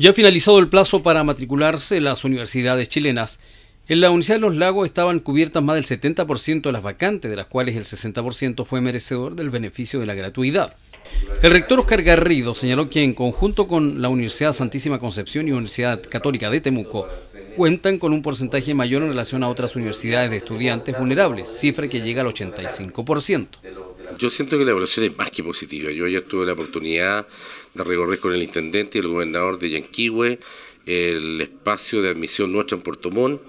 Ya finalizado el plazo para matricularse las universidades chilenas, en la Universidad de los Lagos estaban cubiertas más del 70% de las vacantes, de las cuales el 60% fue merecedor del beneficio de la gratuidad. El rector Oscar Garrido señaló que en conjunto con la Universidad Santísima Concepción y Universidad Católica de Temuco, cuentan con un porcentaje mayor en relación a otras universidades de estudiantes vulnerables, cifra que llega al 85% yo siento que la evaluación es más que positiva. Yo ayer tuve la oportunidad de recorrer con el intendente y el gobernador de Yanquihue el espacio de admisión nuestra en Puerto Montt.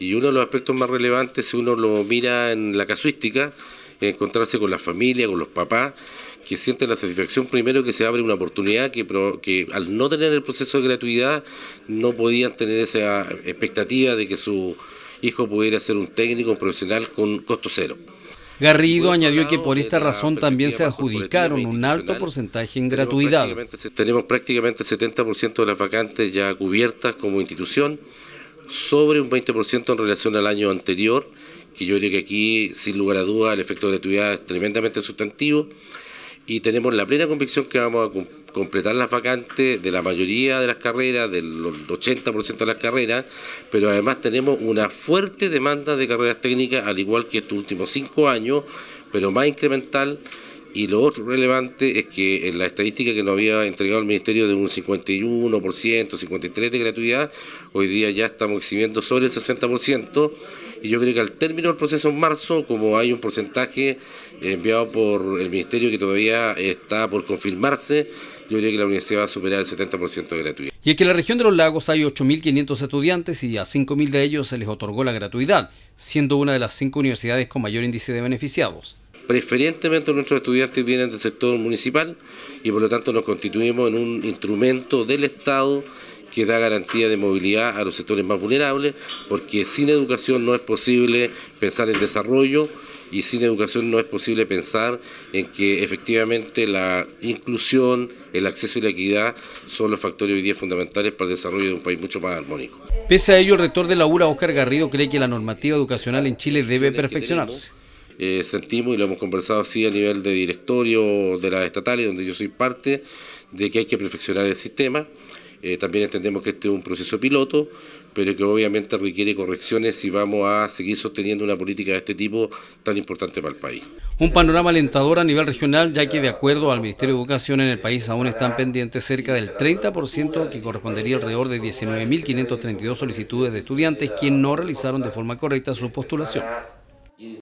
Y uno de los aspectos más relevantes, si uno lo mira en la casuística, es encontrarse con la familia, con los papás, que sienten la satisfacción primero que se abre una oportunidad que, que al no tener el proceso de gratuidad no podían tener esa expectativa de que su hijo pudiera ser un técnico, un profesional con costo cero. Garrido añadió que por esta razón también se adjudicaron un alto porcentaje en gratuidad. Tenemos prácticamente el 70% de las vacantes ya cubiertas como institución, sobre un 20% en relación al año anterior, que yo diría que aquí, sin lugar a dudas, el efecto de gratuidad es tremendamente sustantivo y tenemos la plena convicción que vamos a cumplir completar las vacantes de la mayoría de las carreras, del 80% de las carreras, pero además tenemos una fuerte demanda de carreras técnicas, al igual que estos últimos cinco años, pero más incremental. Y lo otro relevante es que en la estadística que nos había entregado el Ministerio de un 51%, 53% de gratuidad, hoy día ya estamos exhibiendo sobre el 60% y yo creo que al término del proceso en marzo, como hay un porcentaje eh, enviado por el Ministerio que todavía está por confirmarse, yo diría que la universidad va a superar el 70% de gratuidad. Y es que en la región de los lagos hay 8.500 estudiantes y a 5.000 de ellos se les otorgó la gratuidad, siendo una de las cinco universidades con mayor índice de beneficiados preferentemente nuestros estudiantes vienen del sector municipal y por lo tanto nos constituimos en un instrumento del Estado que da garantía de movilidad a los sectores más vulnerables, porque sin educación no es posible pensar en desarrollo y sin educación no es posible pensar en que efectivamente la inclusión, el acceso y la equidad son los factores hoy día fundamentales para el desarrollo de un país mucho más armónico. Pese a ello, el rector de la URA, Óscar Garrido, cree que la normativa educacional en Chile debe perfeccionarse. Eh, sentimos y lo hemos conversado así a nivel de directorio de las estatales, donde yo soy parte, de que hay que perfeccionar el sistema. Eh, también entendemos que este es un proceso piloto, pero que obviamente requiere correcciones si vamos a seguir sosteniendo una política de este tipo tan importante para el país. Un panorama alentador a nivel regional, ya que de acuerdo al Ministerio de Educación en el país aún están pendientes cerca del 30% que correspondería alrededor de 19.532 solicitudes de estudiantes quienes no realizaron de forma correcta su postulación.